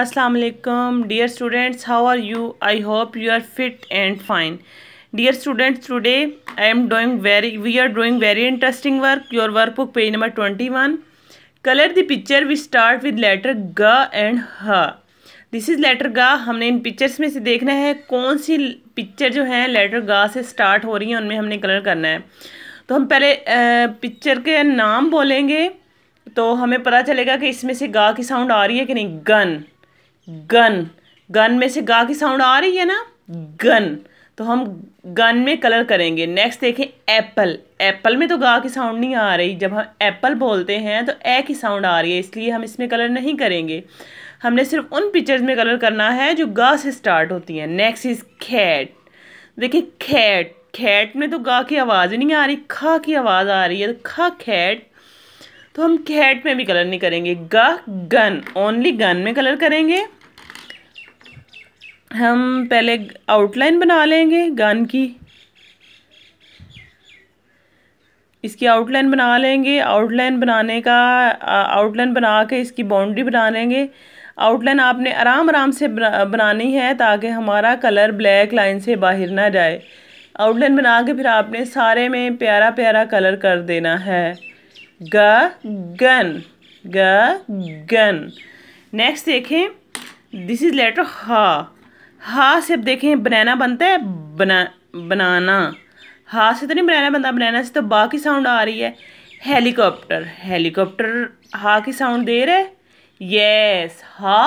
असलकम dear students how are you I hope you are fit and fine dear students today I am doing very we are doing very interesting work your work book page number twenty one colour the picture we start with letter ग and ह this is letter ग हमने इन pictures में से देखना है कौन सी picture जो है लेटर ग से स्टार्ट हो रही है उनमें हमने कलर करना है तो हम पहले पिक्चर के नाम बोलेंगे तो हमें पता चलेगा कि इसमें से गा की साउंड आ रही है कि नहीं गन गन गन में से गा की साउंड आ रही है ना गन तो हम गन में कलर करेंगे नेक्स्ट देखें एप्पल एप्पल में तो गा की साउंड नहीं आ रही जब हम एप्पल बोलते हैं तो ए की साउंड आ रही है इसलिए हम इसमें कलर नहीं करेंगे हमने सिर्फ उन पिक्चर्स में कलर करना है जो गा से स्टार्ट होती हैं नेक्स्ट इज़ खैट देखिए खैट खैट में तो गा की आवाज़ ही नहीं आ रही खा की आवाज़ आ रही है तो खा खैट तो हम खैट में भी कलर नहीं करेंगे गा गन ओनली गन में कलर करेंगे हम पहले आउटलाइन बना लेंगे गन की इसकी आउटलाइन बना लेंगे आउटलाइन बनाने का आउटलाइन बना के इसकी बाउंड्री बना लेंगे आउटलाइन आपने आराम आराम से बना, बनानी है ताकि हमारा कलर ब्लैक लाइन से बाहर ना जाए आउटलाइन बना के फिर आपने सारे में प्यारा प्यारा कलर कर देना है ग गन ग गन नेक्स्ट देखें दिस इज़ लेटर हा हा से अब देखें बनाना बनता है बना बनाना हा से तो नहीं बनाना बनता बनाना से तो बा की साउंड आ रही है हेलीकॉप्टर हेलीकॉप्टर हा की साउंड दे रहा है यस हा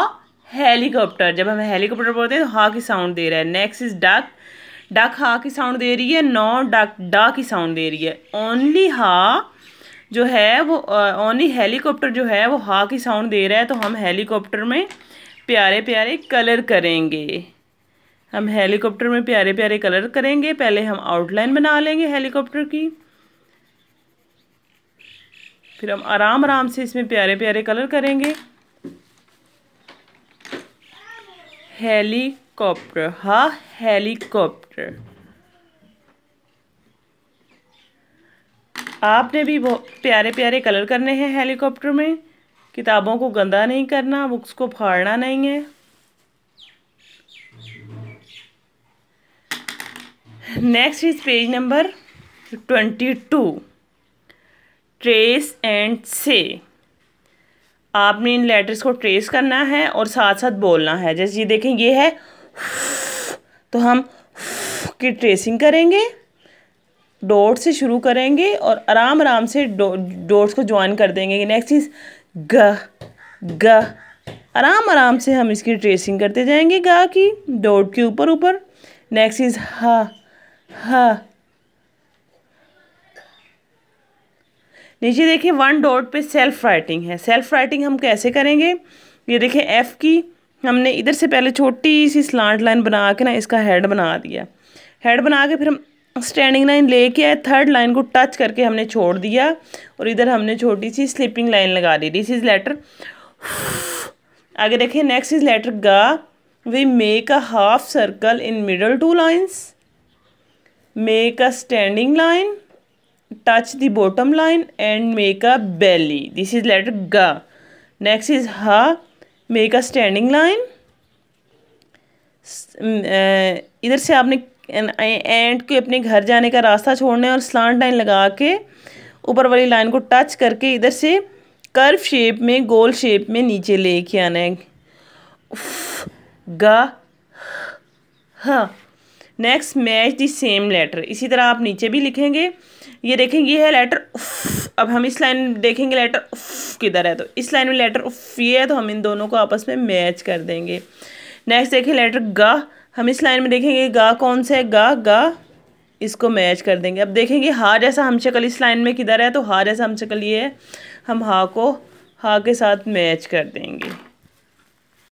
हेलीकॉप्टर जब हम हेलीकॉप्टर बोलते हैं तो हा की साउंड दे रहा है नेक्स्ट इज़ डक डक हा की साउंड दे रही है नो डक डा की साउंड दे रही है ओनली हा जो है वो ओनली uh, हेलीकॉप्टर जो है वो हा की साउंड दे रहा है तो हम हेलीकॉप्टर में प्यारे प्यारे कलर करेंगे हम हेलीकॉप्टर में प्यारे प्यारे कलर करेंगे पहले हम आउटलाइन बना लेंगे हेलीकॉप्टर की फिर हम आराम आराम से इसमें प्यारे प्यारे कलर करेंगे हेलीकॉप्टर हा हेलीकॉप्टर आपने भी बहुत प्यारे प्यारे कलर करने हैं हेलीकॉप्टर में किताबों को गंदा नहीं करना बुक्स को फाड़ना नहीं है next is page number twenty two trace and से आपने इन लेटर्स को ट्रेस करना है और साथ साथ बोलना है जैसे ये देखें ये है तो हम की ट्रेसिंग करेंगे डॉट से शुरू करेंगे और आराम आराम से डॉट्स को ज्वाइन कर देंगे नेक्स्ट इज ग ग आराम आराम से हम इसकी ट्रेसिंग करते जाएंगे गा की डॉट के ऊपर ऊपर नेक्स्ट इज़ हा हाँ। नीचे देखिए वन डॉट पे सेल्फ राइटिंग है सेल्फ राइटिंग हम कैसे करेंगे ये देखें एफ़ की हमने इधर से पहले छोटी सी स्लांट लाइन बना के ना इसका हेड बना दिया हेड बना के फिर हम स्टैंडिंग लाइन लेके आए थर्ड लाइन को टच करके हमने छोड़ दिया और इधर हमने छोटी सी स्लिपिंग लाइन लगा दी दिस इज़ लेटर आगे देखिए नेक्स्ट इज लेटर गा we make a half circle in middle two lines make a standing line touch the bottom line and make a belly this is letter ga next is ha make a standing line इधर से आपने and के अपने घर जाने का रास्ता छोड़ना है और स्लांट लाइन लगा के ऊपर वाली लाइन को टच करके इधर से कर्व शेप में गोल शेप में नीचे लेके आना है गा ह next match the same letter इसी तरह आप नीचे भी लिखेंगे ये देखेंगे ये है लेटर उफ अब हम इस लाइन देखेंगे लेटर उफ किधर है तो इस लाइन में लेटर उफ ये है तो हम इन दोनों को आपस में मैच कर देंगे नेक्स्ट देखें लेटर गा हम इस लाइन में देखेंगे गा कौन सा है गा गा इसको मैच कर देंगे अब देखेंगे हा जैसा हम शक्ल इस लाइन में किधर है तो हा जैसा हम शक्ल ये है हम हा को हा के साथ मैच कर देंगे